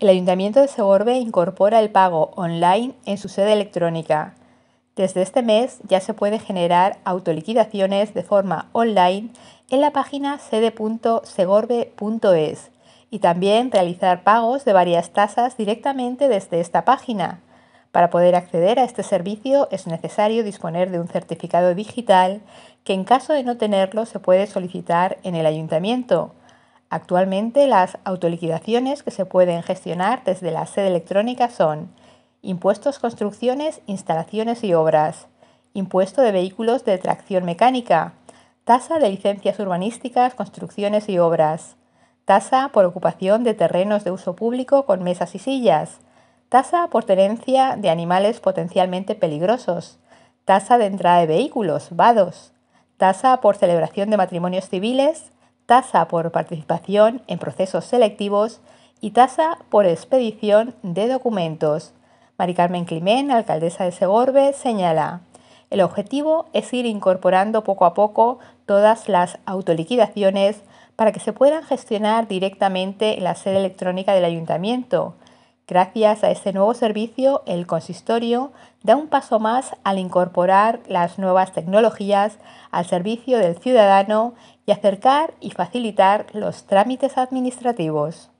El Ayuntamiento de Segorbe incorpora el pago online en su sede electrónica. Desde este mes ya se puede generar autoliquidaciones de forma online en la página sede.segorbe.es y también realizar pagos de varias tasas directamente desde esta página. Para poder acceder a este servicio es necesario disponer de un certificado digital que en caso de no tenerlo se puede solicitar en el ayuntamiento. Actualmente las autoliquidaciones que se pueden gestionar desde la sede electrónica son impuestos, construcciones, instalaciones y obras, impuesto de vehículos de tracción mecánica, tasa de licencias urbanísticas, construcciones y obras, tasa por ocupación de terrenos de uso público con mesas y sillas, tasa por tenencia de animales potencialmente peligrosos, tasa de entrada de vehículos, vados, tasa por celebración de matrimonios civiles, tasa por participación en procesos selectivos y tasa por expedición de documentos. Mari Carmen Climén, alcaldesa de Segorbe, señala, el objetivo es ir incorporando poco a poco todas las autoliquidaciones para que se puedan gestionar directamente en la sede electrónica del ayuntamiento Gracias a este nuevo servicio, el consistorio da un paso más al incorporar las nuevas tecnologías al servicio del ciudadano y acercar y facilitar los trámites administrativos.